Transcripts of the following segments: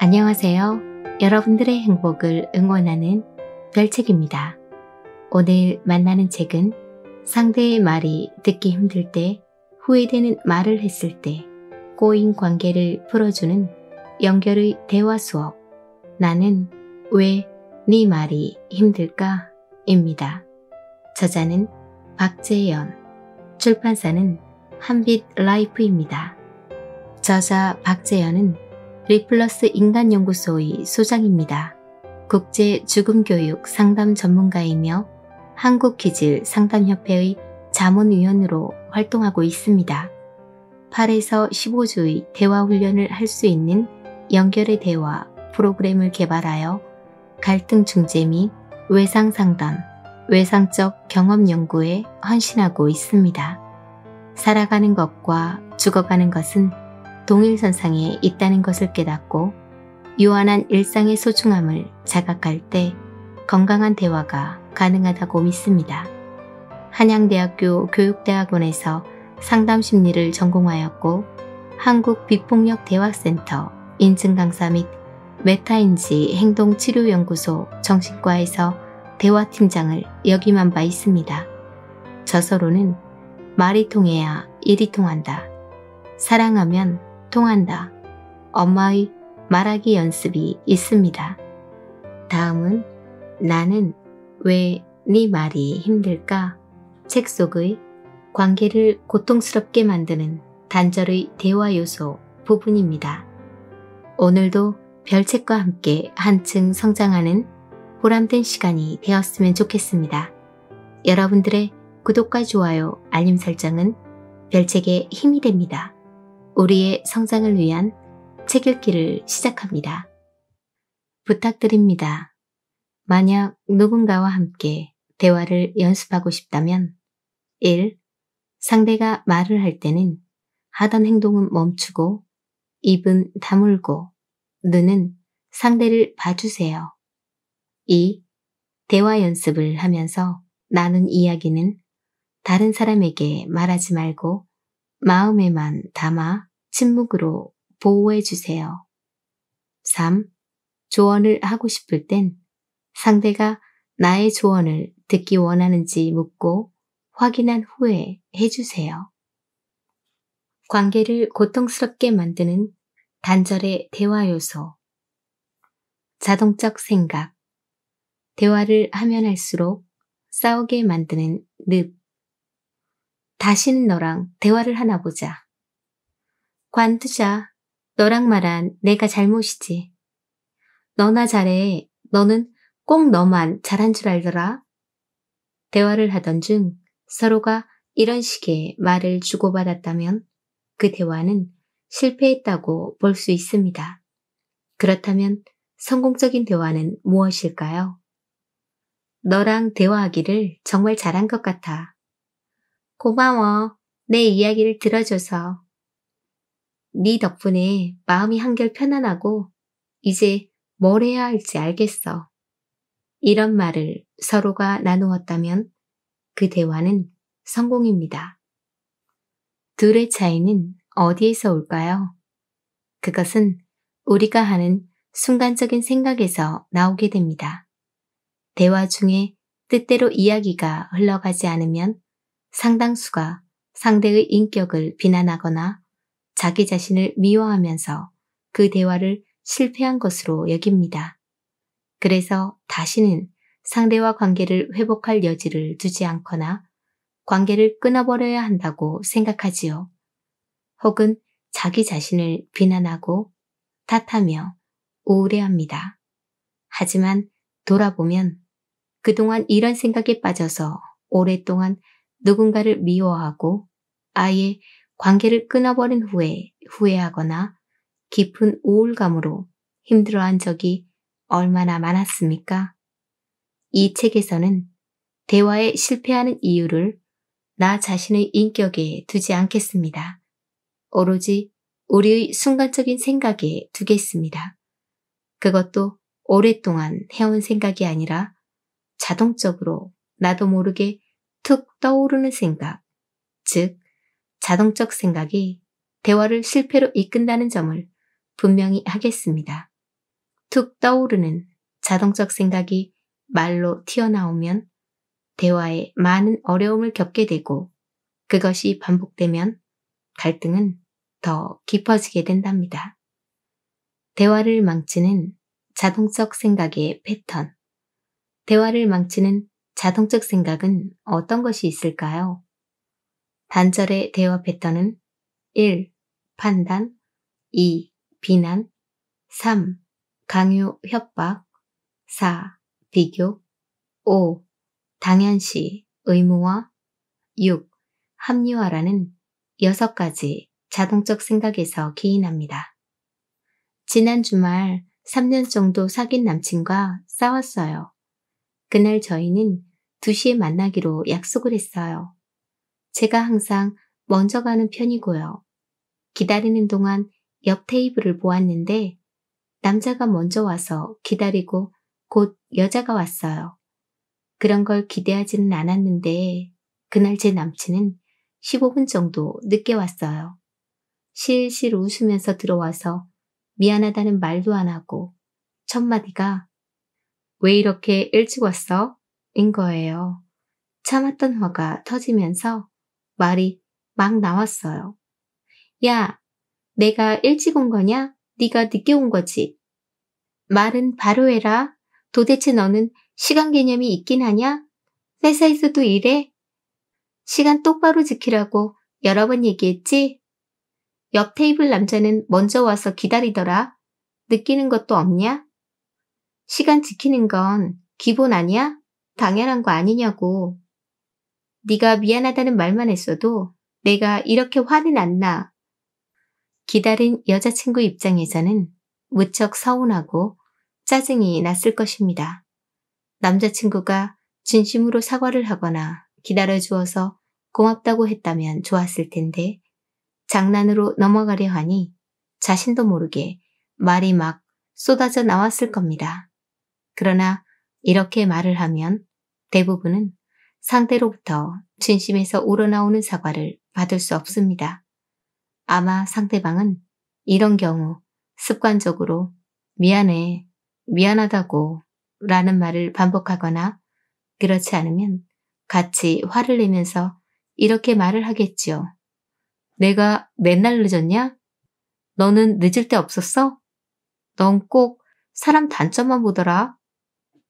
안녕하세요. 여러분들의 행복을 응원하는 별책입니다. 오늘 만나는 책은 상대의 말이 듣기 힘들 때 후회되는 말을 했을 때 꼬인 관계를 풀어주는 연결의 대화 수업 나는 왜 네 말이 힘들까? 입니다. 저자는 박재현 출판사는 한빛 라이프입니다. 저자 박재현은 리플러스 인간연구소의 소장입니다. 국제 죽음교육 상담 전문가이며 한국기질 상담협회의 자문위원으로 활동하고 있습니다. 8에서 15주의 대화 훈련을 할 수 있는 연결의 대화 프로그램을 개발하여 갈등 중재 및 외상 상담, 외상적 경험 연구에 헌신하고 있습니다. 살아가는 것과 죽어가는 것은 동일선상에 있다는 것을 깨닫고 요한한 일상의 소중함을 자각할 때 건강한 대화가 가능하다고 믿습니다. 한양대학교 교육대학원에서 상담심리를 전공하였고 한국비폭력대화센터 인증강사 및 메타인지 행동치료연구소 정신과에서 대화팀장을 역임한 바 있습니다. 저서로는 말이 통해야 일이 통한다. 사랑하면 통한다. 엄마의 말하기 연습이 있습니다. 다음은 나는 왜 네 말이 힘들까? 책 속의 관계를 고통스럽게 만드는 단절의 대화 요소 부분입니다. 오늘도 별책과 함께 한층 성장하는 보람된 시간이 되었으면 좋겠습니다. 여러분들의 구독과 좋아요, 알림 설정은 별책의 힘이 됩니다. 우리의 성장을 위한 책 읽기를 시작합니다. 부탁드립니다. 만약 누군가와 함께 대화를 연습하고 싶다면 1. 상대가 말을 할 때는 하던 행동은 멈추고 입은 다물고 눈은 상대를 봐주세요. 2. 대화 연습을 하면서 나눈 이야기는 다른 사람에게 말하지 말고 마음에만 담아 침묵으로 보호해 주세요. 3. 조언을 하고 싶을 땐 상대가 나의 조언을 듣기 원하는지 묻고 확인한 후에 해주세요. 관계를 고통스럽게 만드는 단절의 대화 요소. 자동적 생각. 대화를 하면 할수록 싸우게 만드는 늪. 다신 너랑 대화를 하나 보자. 관두자. 너랑 말한 내가 잘못이지. 너나 잘해. 너는 꼭 너만 잘한 줄 알더라. 대화를 하던 중 서로가 이런 식의 말을 주고받았다면 그 대화는 실패했다고 볼 수 있습니다. 그렇다면 성공적인 대화는 무엇일까요? 너랑 대화하기를 정말 잘한 것 같아. 고마워. 내 이야기를 들어줘서. 네 덕분에 마음이 한결 편안하고 이제 뭘 해야 할지 알겠어. 이런 말을 서로가 나누었다면 그 대화는 성공입니다. 둘의 차이는 어디에서 올까요? 그것은 우리가 하는 순간적인 생각에서 나오게 됩니다. 대화 중에 뜻대로 이야기가 흘러가지 않으면 상당수가 상대의 인격을 비난하거나 자기 자신을 미워하면서 그 대화를 실패한 것으로 여깁니다. 그래서 다시는 상대와 관계를 회복할 여지를 두지 않거나 관계를 끊어버려야 한다고 생각하지요. 혹은 자기 자신을 비난하고 탓하며 우울해합니다. 하지만 돌아보면 그동안 이런 생각에 빠져서 오랫동안 누군가를 미워하고 아예 관계를 끊어버린 후에 후회하거나 깊은 우울감으로 힘들어한 적이 얼마나 많았습니까? 이 책에서는 대화에 실패하는 이유를 나 자신의 인격에 두지 않겠습니다. 오로지 우리의 순간적인 생각에 두겠습니다. 그것도 오랫동안 해온 생각이 아니라 자동적으로 나도 모르게 툭 떠오르는 생각, 즉 자동적 생각이 대화를 실패로 이끈다는 점을 분명히 하겠습니다. 툭 떠오르는 자동적 생각이 말로 튀어나오면 대화에 많은 어려움을 겪게 되고 그것이 반복되면 갈등은 더 깊어지게 된답니다. 대화를 망치는 자동적 생각의 패턴. 대화를 망치는 자동적 생각은 어떤 것이 있을까요? 단절의 대화 패턴은 1. 판단 2. 비난 3. 강요 협박 4. 비교 5. 당연시 의무화 6. 합리화라는 6가지 자동적 생각에서 기인합니다. 지난 주말 3년 정도 사귄 남친과 싸웠어요. 그날 저희는 2시에 만나기로 약속을 했어요. 제가 항상 먼저 가는 편이고요. 기다리는 동안 옆 테이블을 보았는데 남자가 먼저 와서 기다리고 곧 여자가 왔어요. 그런 걸 기대하지는 않았는데 그날 제 남친은 15분 정도 늦게 왔어요. 실실 웃으면서 들어와서 미안하다는 말도 안 하고 첫마디가 왜 이렇게 일찍 왔어? 인 거예요. 참았던 화가 터지면서 말이 막 나왔어요. 야, 내가 일찍 온 거냐? 네가 늦게 온 거지. 말은 바로 해라. 도대체 너는 시간 개념이 있긴 하냐? 회사에서도 이래? 시간 똑바로 지키라고 여러 번 얘기했지? 옆 테이블 남자는 먼저 와서 기다리더라. 느끼는 것도 없냐? 시간 지키는 건 기본 아니야? 당연한 거 아니냐고. 네가 미안하다는 말만 했어도 내가 이렇게 화는 안 나. 기다린 여자친구 입장에서는 무척 서운하고 짜증이 났을 것입니다. 남자친구가 진심으로 사과를 하거나 기다려주어서 고맙다고 했다면 좋았을 텐데 장난으로 넘어가려 하니 자신도 모르게 말이 막 쏟아져 나왔을 겁니다. 그러나 이렇게 말을 하면 대부분은 상대로부터 진심에서 우러나오는 사과를 받을 수 없습니다. 아마 상대방은 이런 경우 습관적으로 미안해, 미안하다고 라는 말을 반복하거나 그렇지 않으면 같이 화를 내면서 이렇게 말을 하겠지요. 내가 맨날 늦었냐? 너는 늦을 때 없었어? 넌 꼭 사람 단점만 보더라.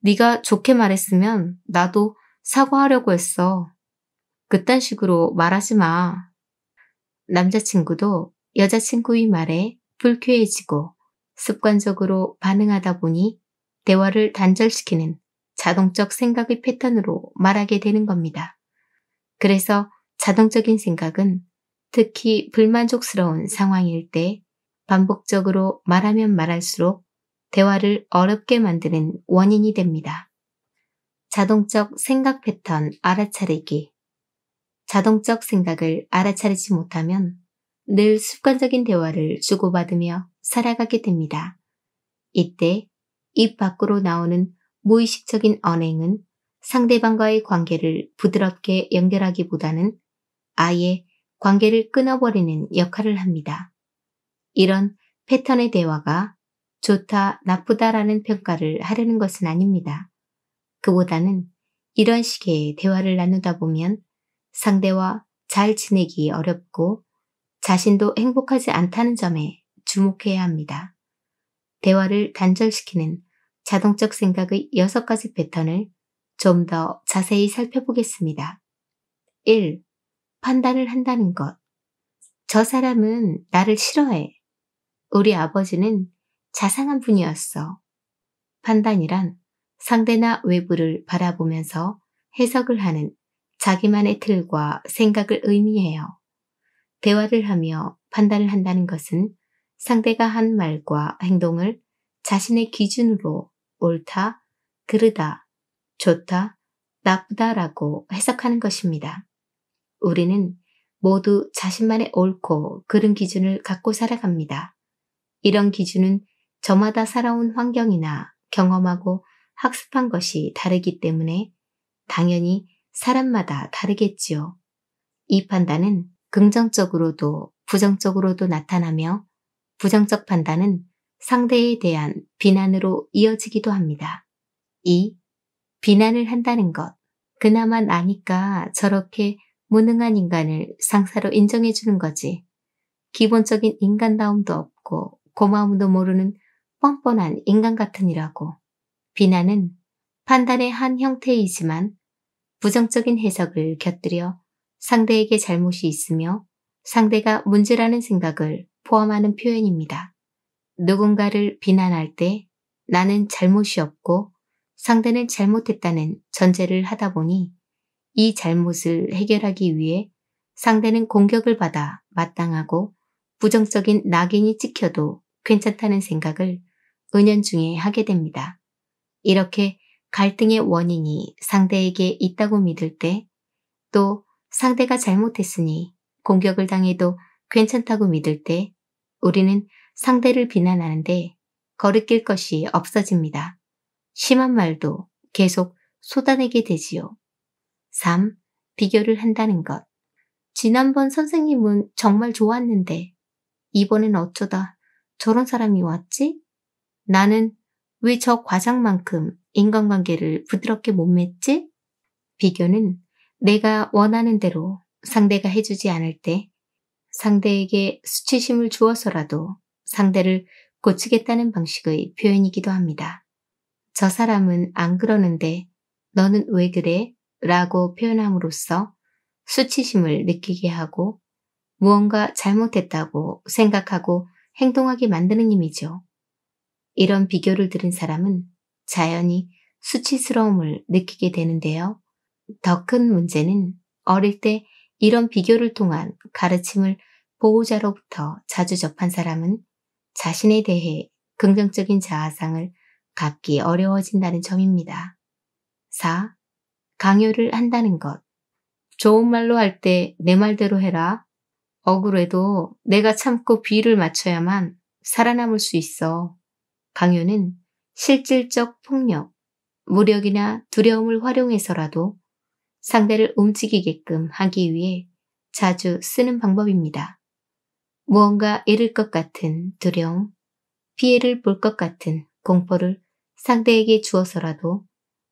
네가 좋게 말했으면 나도 사과하려고 했어. 그딴 식으로 말하지 마. 남자친구도 여자친구의 말에 불쾌해지고 습관적으로 반응하다 보니 대화를 단절시키는 자동적 생각의 패턴으로 말하게 되는 겁니다. 그래서 자동적인 생각은 특히 불만족스러운 상황일 때 반복적으로 말하면 말할수록 대화를 어렵게 만드는 원인이 됩니다. 자동적 생각 패턴 알아차리기. 자동적 생각을 알아차리지 못하면 늘 습관적인 대화를 주고받으며 살아가게 됩니다. 이때 입 밖으로 나오는 무의식적인 언행은 상대방과의 관계를 부드럽게 연결하기보다는 아예 관계를 끊어버리는 역할을 합니다. 이런 패턴의 대화가 좋다, 나쁘다라는 평가를 하려는 것은 아닙니다. 그보다는 이런 식의 대화를 나누다 보면 상대와 잘 지내기 어렵고 자신도 행복하지 않다는 점에 주목해야 합니다. 대화를 단절시키는 자동적 생각의 6가지 패턴을 좀 더 자세히 살펴보겠습니다. 1. 판단을 한다는 것. 저 사람은 나를 싫어해. 우리 아버지는 자상한 분이었어. 판단이란 상대나 외부를 바라보면서 해석을 하는 자기만의 틀과 생각을 의미해요. 대화를 하며 판단을 한다는 것은 상대가 한 말과 행동을 자신의 기준으로 옳다, 그르다, 좋다, 나쁘다라고 해석하는 것입니다. 우리는 모두 자신만의 옳고 그른 기준을 갖고 살아갑니다. 이런 기준은 저마다 살아온 환경이나 경험하고 학습한 것이 다르기 때문에 당연히 사람마다 다르겠지요. 이 판단은 긍정적으로도 부정적으로도 나타나며 부정적 판단은 상대에 대한 비난으로 이어지기도 합니다. 2. 비난을 한다는 것. 그나마 나니까 저렇게 무능한 인간을 상사로 인정해주는 거지. 기본적인 인간다움도 없고 고마움도 모르는 뻔뻔한 인간 같은이라고 비난은 판단의 한 형태이지만 부정적인 해석을 곁들여 상대에게 잘못이 있으며 상대가 문제라는 생각을 포함하는 표현입니다. 누군가를 비난할 때 나는 잘못이 없고 상대는 잘못했다는 전제를 하다 보니 이 잘못을 해결하기 위해 상대는 공격을 받아 마땅하고 부정적인 낙인이 찍혀도 괜찮다는 생각을 은연중에 하게 됩니다. 이렇게 갈등의 원인이 상대에게 있다고 믿을 때 또 상대가 잘못했으니 공격을 당해도 괜찮다고 믿을 때 우리는 상대를 비난하는데 거리낄 것이 없어집니다. 심한 말도 계속 쏟아내게 되지요. 3. 비교를 한다는 것. 지난번 선생님은 정말 좋았는데 이번엔 어쩌다 저런 사람이 왔지? 나는 왜 저 과장만큼 인간관계를 부드럽게 못 맺지? 비교는 내가 원하는 대로 상대가 해주지 않을 때 상대에게 수치심을 주어서라도 상대를 고치겠다는 방식의 표현이기도 합니다. 저 사람은 안 그러는데 너는 왜 그래? 라고 표현함으로써 수치심을 느끼게 하고 무언가 잘못했다고 생각하고 행동하게 만드는 힘이죠. 이런 비교를 들은 사람은 자연히 수치스러움을 느끼게 되는데요. 더 큰 문제는 어릴 때 이런 비교를 통한 가르침을 보호자로부터 자주 접한 사람은 자신에 대해 긍정적인 자아상을 갖기 어려워진다는 점입니다. 4. 강요를 한다는 것. 좋은 말로 할 때 내 말대로 해라. 억울해도 내가 참고 비를 위 맞춰야만 살아남을 수 있어. 강요는 실질적 폭력, 무력이나 두려움을 활용해서라도 상대를 움직이게끔 하기 위해 자주 쓰는 방법입니다. 무언가 잃을 것 같은 두려움, 피해를 볼 것 같은 공포를 상대에게 주어서라도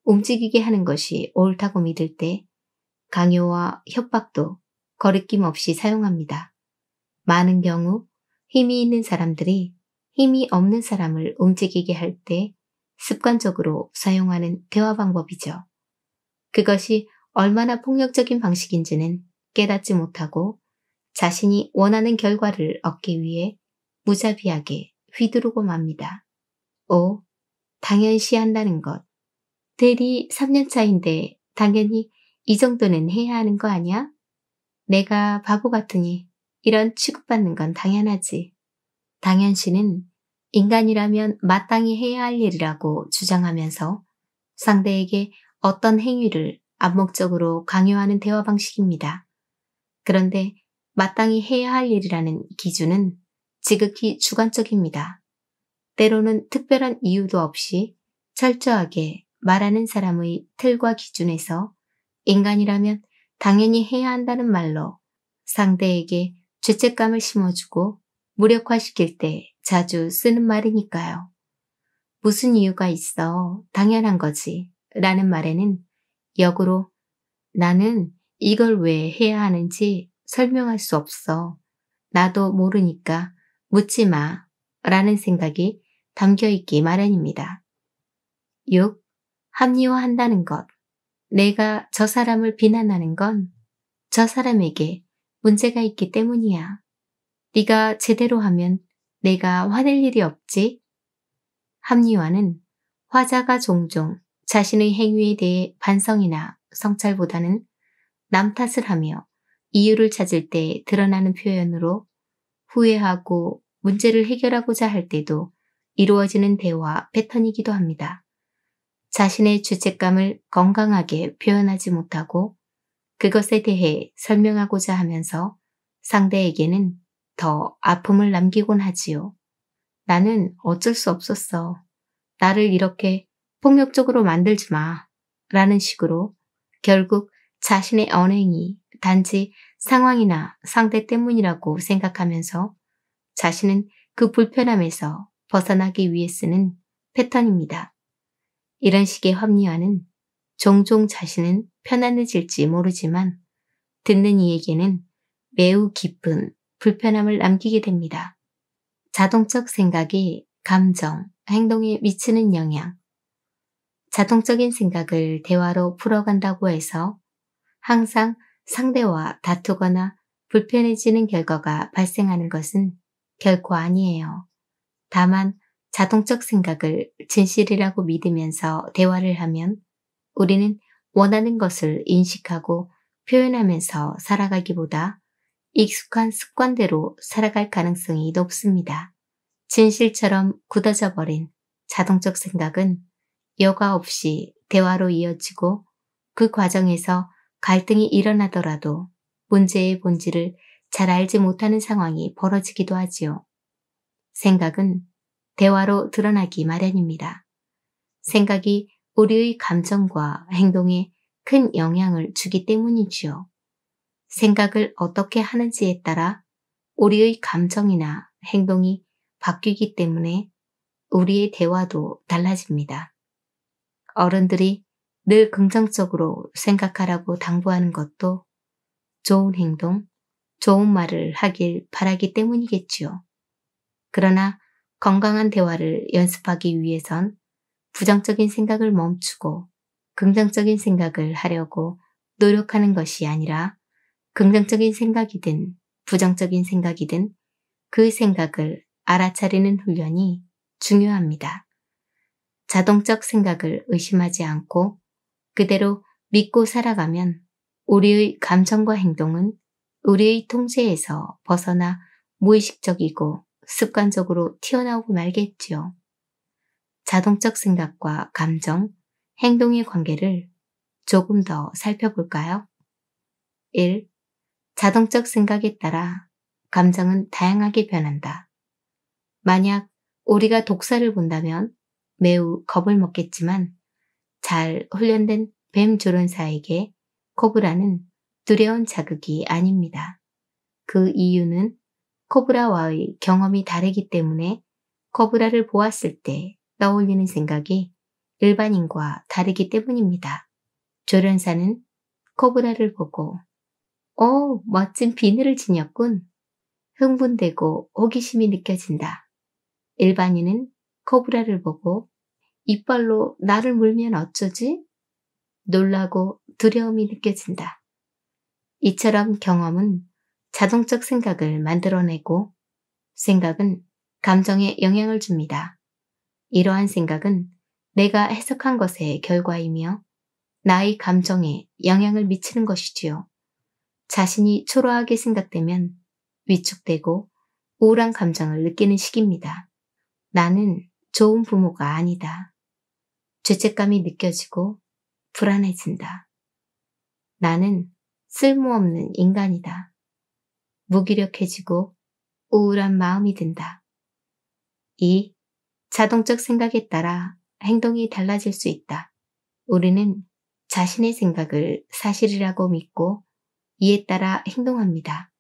움직이게 하는 것이 옳다고 믿을 때 강요와 협박도 거리낌 없이 사용합니다. 많은 경우 힘이 있는 사람들이 힘이 없는 사람을 움직이게 할 때 습관적으로 사용하는 대화 방법이죠. 그것이 얼마나 폭력적인 방식인지는 깨닫지 못하고 자신이 원하는 결과를 얻기 위해 무자비하게 휘두르고 맙니다. 5. 당연시 한다는 것. 대리 3년 차인데 당연히 이 정도는 해야 하는 거 아니야? 내가 바보 같으니 이런 취급받는 건 당연하지. 당연 씨는 인간이라면 마땅히 해야 할 일이라고 주장하면서 상대에게 어떤 행위를 암묵적으로 강요하는 대화 방식입니다. 그런데 마땅히 해야 할 일이라는 기준은 지극히 주관적입니다. 때로는 특별한 이유도 없이 철저하게 말하는 사람의 틀과 기준에서 인간이라면 당연히 해야 한다는 말로 상대에게 죄책감을 심어주고 무력화시킬 때 자주 쓰는 말이니까요. 무슨 이유가 있어 당연한 거지 라는 말에는 역으로 나는 이걸 왜 해야 하는지 설명할 수 없어. 나도 모르니까 묻지 마 라는 생각이 담겨 있기 마련입니다. 6. 합리화한다는 것. 내가 저 사람을 비난하는 건 저 사람에게 문제가 있기 때문이야 네가 제대로 하면 내가 화낼 일이 없지. 합리화는 화자가 종종 자신의 행위에 대해 반성이나 성찰보다는 남 탓을 하며 이유를 찾을 때 드러나는 표현으로 후회하고 문제를 해결하고자 할 때도 이루어지는 대화 패턴이기도 합니다. 자신의 죄책감을 건강하게 표현하지 못하고 그것에 대해 설명하고자 하면서 상대에게는 더 아픔을 남기곤 하지요. 나는 어쩔 수 없었어. 나를 이렇게 폭력적으로 만들지 마. 라는 식으로 결국 자신의 언행이 단지 상황이나 상대 때문이라고 생각하면서 자신은 그 불편함에서 벗어나기 위해 쓰는 패턴입니다. 이런 식의 합리화는 종종 자신은 편안해질지 모르지만 듣는 이에게는 매우 깊은 불편함을 남기게 됩니다. 자동적 생각이 감정, 행동에 미치는 영향. 자동적인 생각을 대화로 풀어간다고 해서 항상 상대와 다투거나 불편해지는 결과가 발생하는 것은 결코 아니에요. 다만 자동적 생각을 진실이라고 믿으면서 대화를 하면 우리는 원하는 것을 인식하고 표현하면서 살아가기보다 익숙한 습관대로 살아갈 가능성이 높습니다. 진실처럼 굳어져 버린 자동적 생각은 여과 없이 대화로 이어지고 그 과정에서 갈등이 일어나더라도 문제의 본질을 잘 알지 못하는 상황이 벌어지기도 하지요. 생각은 대화로 드러나기 마련입니다. 생각이 우리의 감정과 행동에 큰 영향을 주기 때문이지요. 생각을 어떻게 하는지에 따라 우리의 감정이나 행동이 바뀌기 때문에 우리의 대화도 달라집니다. 어른들이 늘 긍정적으로 생각하라고 당부하는 것도 좋은 행동, 좋은 말을 하길 바라기 때문이겠지요. 그러나 건강한 대화를 연습하기 위해선 부정적인 생각을 멈추고 긍정적인 생각을 하려고 노력하는 것이 아니라 긍정적인 생각이든 부정적인 생각이든 그 생각을 알아차리는 훈련이 중요합니다. 자동적 생각을 의심하지 않고 그대로 믿고 살아가면 우리의 감정과 행동은 우리의 통제에서 벗어나 무의식적이고 습관적으로 튀어나오고 말겠지요. 자동적 생각과 감정, 행동의 관계를 조금 더 살펴볼까요? 1. 자동적 생각에 따라 감정은 다양하게 변한다. 만약 우리가 독사를 본다면 매우 겁을 먹겠지만 잘 훈련된 뱀 조련사에게 코브라는 두려운 자극이 아닙니다. 그 이유는 코브라와의 경험이 다르기 때문에 코브라를 보았을 때 떠올리는 생각이 일반인과 다르기 때문입니다. 조련사는 코브라를 보고 오, 어, 멋진 비늘을 지녔군. 흥분되고 호기심이 느껴진다. 일반인은 코브라를 보고 이빨로 나를 물면 어쩌지? 놀라고 두려움이 느껴진다. 이처럼 경험은 자동적 생각을 만들어내고 생각은 감정에 영향을 줍니다. 이러한 생각은 내가 해석한 것의 결과이며 나의 감정에 영향을 미치는 것이지요. 자신이 초라하게 생각되면 위축되고 우울한 감정을 느끼는 시기입니다. 나는 좋은 부모가 아니다. 죄책감이 느껴지고 불안해진다. 나는 쓸모없는 인간이다. 무기력해지고 우울한 마음이 든다. 2. 자동적 생각에 따라 행동이 달라질 수 있다. 우리는 자신의 생각을 사실이라고 믿고 이에 따라 행동합니다.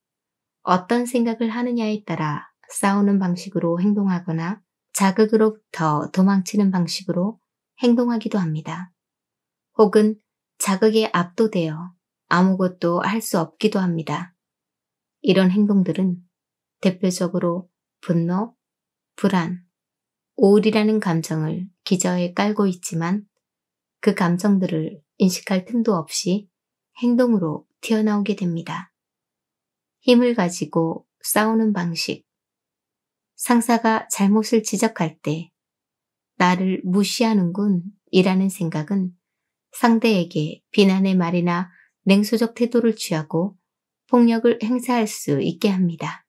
어떤 생각을 하느냐에 따라 싸우는 방식으로 행동하거나 자극으로부터 도망치는 방식으로 행동하기도 합니다. 혹은 자극에 압도되어 아무것도 할 수 없기도 합니다. 이런 행동들은 대표적으로 분노, 불안, 우울이라는 감정을 기저에 깔고 있지만 그 감정들을 인식할 틈도 없이 행동으로 튀어나오게 됩니다. 힘을 가지고 싸우는 방식. 상사가 잘못을 지적할 때 나를 무시하는군 이라는 생각은 상대에게 비난의 말이나 냉소적 태도를 취하고 폭력을 행사할 수 있게 합니다.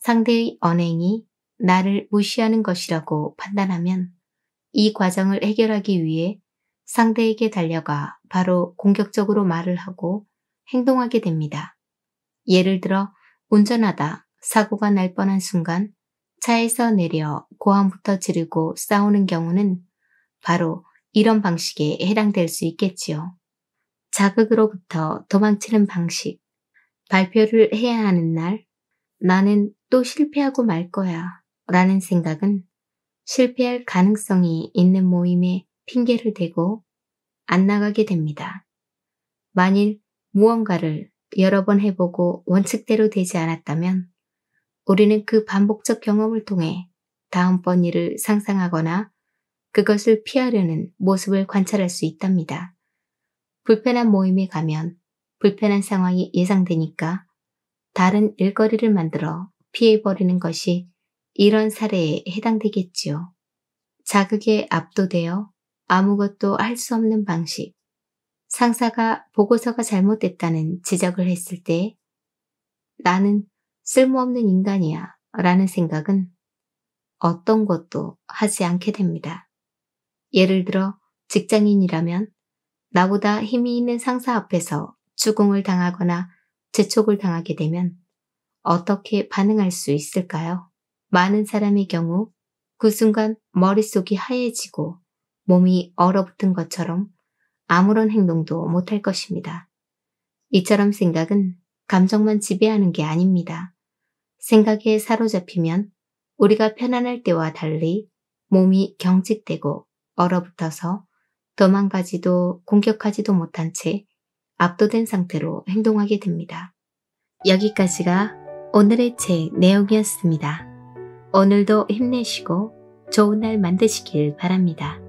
상대의 언행이 나를 무시하는 것이라고 판단하면 이 과정을 해결하기 위해 상대에게 달려가 바로 공격적으로 말을 하고 행동하게 됩니다. 예를 들어 운전하다 사고가 날 뻔한 순간 차에서 내려 고함부터 지르고 싸우는 경우는 바로 이런 방식에 해당될 수 있겠지요. 자극으로부터 도망치는 방식, 발표를 해야 하는 날 나는 또 실패하고 말 거야 라는 생각은 실패할 가능성이 있는 모임에 핑계를 대고 안 나가게 됩니다. 만일 무언가를 여러 번 해보고 원칙대로 되지 않았다면 우리는 그 반복적 경험을 통해 다음번 일을 상상하거나 그것을 피하려는 모습을 관찰할 수 있답니다. 불편한 모임에 가면 불편한 상황이 예상되니까 다른 일거리를 만들어 피해버리는 것이 이런 사례에 해당되겠지요. 자극에 압도되어 아무것도 할 수 없는 방식, 상사가 보고서가 잘못됐다는 지적을 했을 때 나는 쓸모없는 인간이야 라는 생각은 어떤 것도 하지 않게 됩니다. 예를 들어 직장인이라면 나보다 힘이 있는 상사 앞에서 추궁을 당하거나 재촉을 당하게 되면 어떻게 반응할 수 있을까요? 많은 사람의 경우 그 순간 머릿속이 하얘지고 몸이 얼어붙은 것처럼 아무런 행동도 못할 것입니다. 이처럼 생각은 감정만 지배하는 게 아닙니다. 생각에 사로잡히면 우리가 편안할 때와 달리 몸이 경직되고 얼어붙어서 도망가지도 공격하지도 못한 채 압도된 상태로 행동하게 됩니다. 여기까지가 오늘의 책 내용이었습니다. 오늘도 힘내시고 좋은 날 만드시길 바랍니다.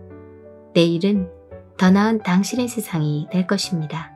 내일은 더 나은 당신의 세상이 될 것입니다.